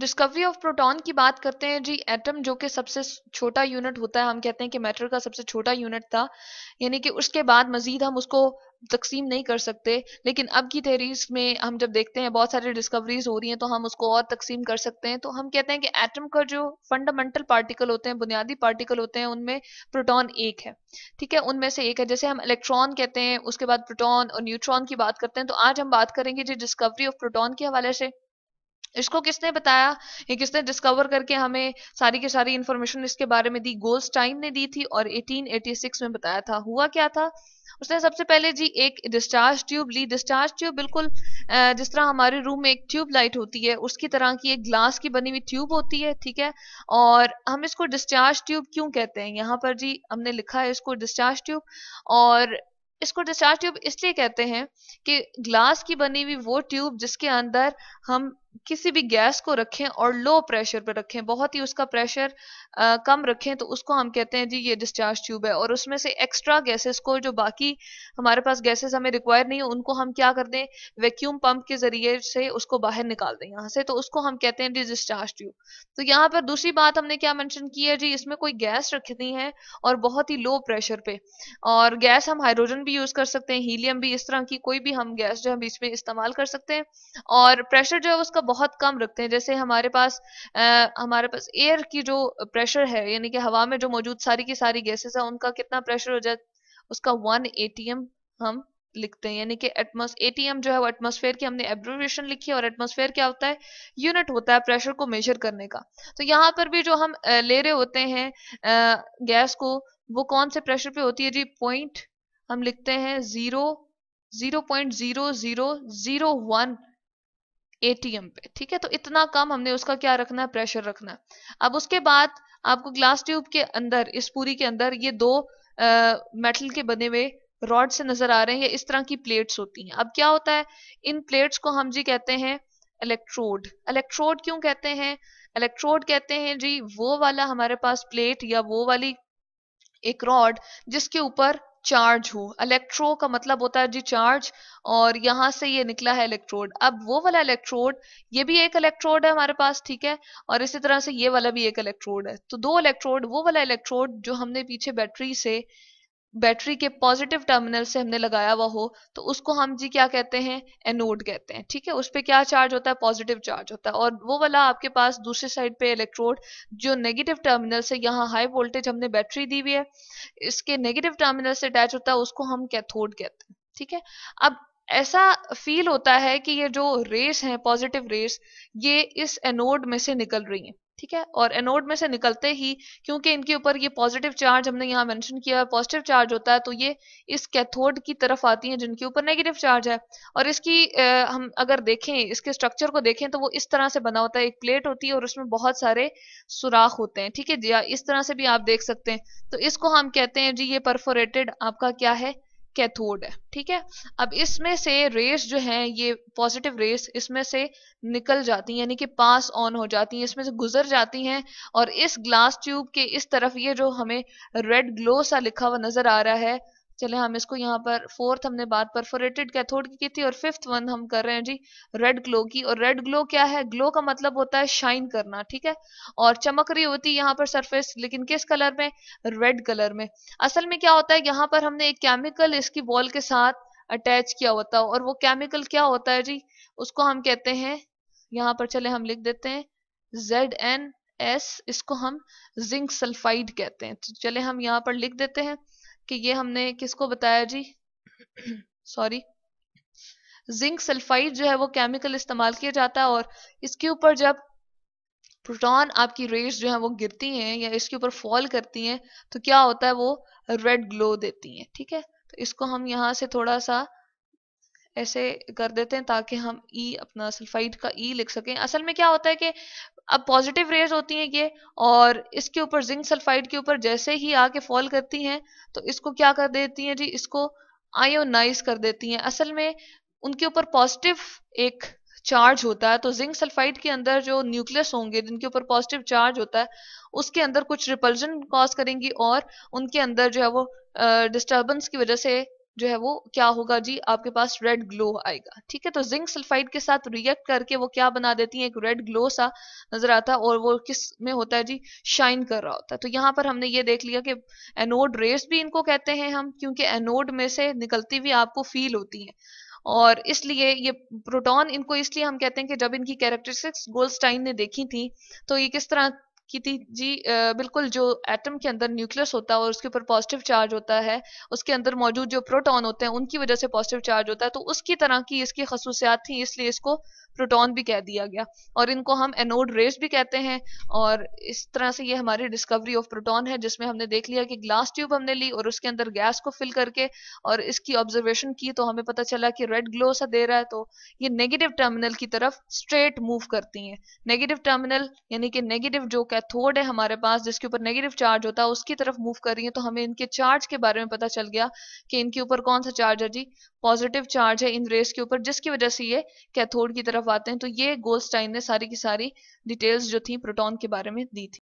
discovery of proton की बात करते हैं जी एटम जो कि सबसे छोटा यूनिट होता है हम कहते हैं कि मैटर का सबसे छोटा यूनिट था यानी कि उसके बाद मजीद हम उसको तकसीम नहीं कर सकते लेकिन अब की तहरीज में हम जब देखते हैं बहुत सारी डिस्कवरीज हो रही हैं तो हम उसको और तकसीम कर सकते हैं तो हम कहते हैं कि एटम का जो फंडामेंटल पार्टिकल होते हैं बुनियादी पार्टिकल होते हैं उनमें प्रोटॉन एक है ठीक है उनमें से एक है जैसे हम इलेक्ट्रॉन कहते हैं उसके बाद प्रोटॉन और न्यूट्रॉन की बात करते हैं तो आज हम बात करेंगे जी डिस्कवरी ऑफ प्रोटॉन के हवाले से इसको किसने बताया ये किसने डिस्कवर करके हमें सारी की सारी इंफॉर्मेशन इसके बारे में दी टाइम ने दी थी और 1886 में बताया था हुआ क्या था उसने सबसे पहले जी एक डिस्चार्ज ट्यूब ली डिस्चार्ज ट्यूब बिल्कुल जिस तरह हमारे रूम में एक ट्यूब लाइट होती है उसकी तरह की एक ग्लास की बनी हुई ट्यूब होती है ठीक है और हम इसको डिस्चार्ज ट्यूब क्यों कहते हैं यहाँ पर जी हमने लिखा है इसको डिस्चार्ज ट्यूब और इसको डिस्चार्ज ट्यूब इसलिए कहते हैं कि ग्लास की बनी हुई वो ट्यूब जिसके अंदर हम किसी भी गैस को रखें और लो प्रेशर पर रखें बहुत ही उसका प्रेशर आ, कम रखें तो उसको हम कहते हैं जी ये डिस्चार्ज ट्यूब है और उसमें से एक्स्ट्रा गैसेस को जो बाकी हमारे पास गैसेस हमें रिक्वायर नहीं है उनको हम क्या कर दें वैक्यूम पंप के जरिए से उसको बाहर निकाल दें यहाँ से तो उसको हम कहते हैं जी डिस्चार्ज ट्यूब तो यहाँ पर दूसरी बात हमने क्या मैंशन की है जी इसमें कोई गैस रखनी है और बहुत ही लो प्रेशर पे और गैस हम हाइड्रोजन भी यूज कर सकते हैं हीलियम भी इस तरह की कोई भी हम गैस जो हम बीच में इस्तेमाल कर सकते हैं और प्रेशर जो है उसका बहुत कम रखते हैं जैसे हमारे पास आ, हमारे पास एयर की जो प्रेशर है यानी कि हवा में जो मौजूद सारी की सारी गैसेस है उनका कितना प्रेशर हो जाए उसका वन ए हम लिखते हैं यानी कि एटमोस एटीएम जो है वो एटमोसफेयर की हमने एब्रोवेशन लिखी है और एटमोसफेयर क्या होता है यूनिट होता है प्रेशर को मेजर करने का तो यहाँ पर भी जो हम ले रहे होते हैं गैस को वो कौन से प्रेशर पे होती है जी पॉइंट हम लिखते हैं zero zero point zero zero zero one ATM पे ठीक है तो इतना कम हमने उसका क्या रखना है प्रेशर रखना है अब उसके बाद आपको ग्लास ट्यूब के अंदर इस पूरी के अंदर ये दो आ, मेटल के बने हुए रॉड से नजर आ रहे हैं इस तरह की प्लेट्स होती हैं अब क्या होता है इन प्लेट्स को हम जी कहते हैं इलेक्ट्रोड इलेक्ट्रोड क्यों कहते हैं इलेक्ट्रोड कहते हैं जी वो वाला हमारे पास प्लेट या वो वाली एक रॉड जिसके ऊपर चार्ज हो इलेक्ट्रो का मतलब होता है जी चार्ज और यहाँ से ये निकला है इलेक्ट्रोड अब वो वाला इलेक्ट्रोड ये भी एक इलेक्ट्रोड है हमारे पास ठीक है और इसी तरह से ये वाला भी एक इलेक्ट्रोड है तो दो इलेक्ट्रोड वो वाला इलेक्ट्रोड जो हमने पीछे बैटरी से बैटरी के पॉजिटिव टर्मिनल से हमने लगाया हुआ हो तो उसको हम जी क्या कहते हैं एनोड कहते हैं ठीक है उस पर क्या चार्ज होता है पॉजिटिव चार्ज होता है और वो वाला आपके पास दूसरी साइड पे इलेक्ट्रोड जो नेगेटिव टर्मिनल से यहाँ हाई वोल्टेज हमने बैटरी दी हुई है इसके नेगेटिव टर्मिनल से अटैच होता है उसको हम कैथोड कहते हैं ठीक है अब ऐसा फील होता है कि ये जो रेस है पॉजिटिव रेस ये इस एनोड में से निकल रही है ठीक है और एनोड में से निकलते ही क्योंकि इनके ऊपर ये पॉजिटिव चार्ज हमने यहाँ मेंशन किया है पॉजिटिव चार्ज होता है तो ये इस कैथोड की तरफ आती हैं जिनके ऊपर नेगेटिव चार्ज है और इसकी आ, हम अगर देखें इसके स्ट्रक्चर को देखें तो वो इस तरह से बना होता है एक प्लेट होती है और उसमें बहुत सारे सुराख होते हैं ठीक है जी इस तरह से भी आप देख सकते हैं तो इसको हम कहते हैं जी ये परफोरेटेड आपका क्या है कैथोड है ठीक है अब इसमें से रेस जो है ये पॉजिटिव रेस इसमें से निकल जाती है यानी कि पास ऑन हो जाती है इसमें से गुजर जाती हैं और इस ग्लास ट्यूब के इस तरफ ये जो हमें रेड ग्लो सा लिखा हुआ नजर आ रहा है चले हम इसको यहाँ पर फोर्थ हमने बात परफोरेटेड कैथोड की थी और फिफ्थ वन हम कर रहे हैं जी रेड ग्लो की और रेड ग्लो क्या है ग्लो का मतलब होता है शाइन करना ठीक है और चमक रही होती है यहाँ पर सरफेस लेकिन किस कलर में रेड कलर में असल में क्या होता है यहाँ पर हमने एक केमिकल इसकी बॉल के साथ अटैच किया होता है और वो केमिकल क्या होता है जी उसको हम कहते हैं यहाँ पर चले हम लिख देते हैं जेड एन एस इसको हम जिंक सल्फाइड कहते हैं तो चले हम यहाँ पर लिख देते हैं कि ये हमने किसको बताया जी सॉरी जिंक सल्फाइड जो है वो केमिकल इस्तेमाल किया जाता है और इसके ऊपर जब प्रोटॉन आपकी रेस जो है वो गिरती हैं या इसके ऊपर फॉल करती हैं तो क्या होता है वो रेड ग्लो देती हैं ठीक है तो इसको हम यहाँ से थोड़ा सा ऐसे कर देते हैं ताकि हम ई e, अपना सल्फाइड का ई e लिख सकें असल में क्या होता है कि अब पॉजिटिव रेज होती हैं ये और इसके ऊपर जिंक सल्फाइड के ऊपर जैसे ही आके फॉल करती हैं तो इसको क्या कर देती हैं जी इसको आयोनाइज कर देती हैं असल में उनके ऊपर पॉजिटिव एक चार्ज होता है तो जिंक सल्फाइड के अंदर जो न्यूक्लियस होंगे जिनके ऊपर पॉजिटिव चार्ज होता है उसके अंदर कुछ रिपल्जन कॉज करेंगी और उनके अंदर जो है वो डिस्टर्बेंस की वजह से जो है वो क्या होगा जी आपके पास रेड ग्लो आएगा ठीक है तो जिंक सल्फाइड के साथ रिएक्ट करके वो क्या बना देती है एक रेड ग्लो सा नजर आता है और वो किस में होता है जी शाइन कर रहा होता है तो यहाँ पर हमने ये देख लिया कि एनोड रेस भी इनको कहते हैं हम क्योंकि एनोड में से निकलती हुई आपको फील होती है और इसलिए ये प्रोटॉन इनको इसलिए हम कहते हैं कि जब इनकी कैरेक्टरिस्टिक्स गोल्डस्टाइन ने देखी थी तो ये किस तरह कि जी बिल्कुल जो एटम के अंदर न्यूक्लियस होता है और उसके ऊपर पॉजिटिव चार्ज होता है उसके अंदर मौजूद जो प्रोटॉन होते हैं उनकी वजह से पॉजिटिव चार्ज होता है तो उसकी तरह की इसकी खसूसियात थी इसलिए इसको प्रोटॉन भी कह दिया गया और इनको हम एनोड रेस भी कहते हैं और इस तरह से ये हमारी डिस्कवरी ऑफ प्रोटॉन है जिसमें हमने देख लिया कि ग्लास ट्यूब हमने ली और उसके अंदर गैस को फिल करके और इसकी ऑब्जर्वेशन की तो हमें पता चला कि रेड ग्लो सा दे रहा है तो ये नेगेटिव टर्मिनल की तरफ स्ट्रेट मूव करती है नेगेटिव टर्मिनल यानी कि नेगेटिव जो कैथोड है हमारे पास जिसके ऊपर नेगेटिव चार्ज होता है उसकी तरफ मूव कर रही है तो हमें इनके चार्ज के बारे में पता चल गया कि इनके ऊपर कौन सा चार्ज है जी पॉजिटिव चार्ज है इन रेस के ऊपर जिसकी वजह से ये कैथोड की तरफ आते हैं तो ये गोल्स्टाइन ने सारी की सारी डिटेल्स जो थी प्रोटॉन के बारे में दी थी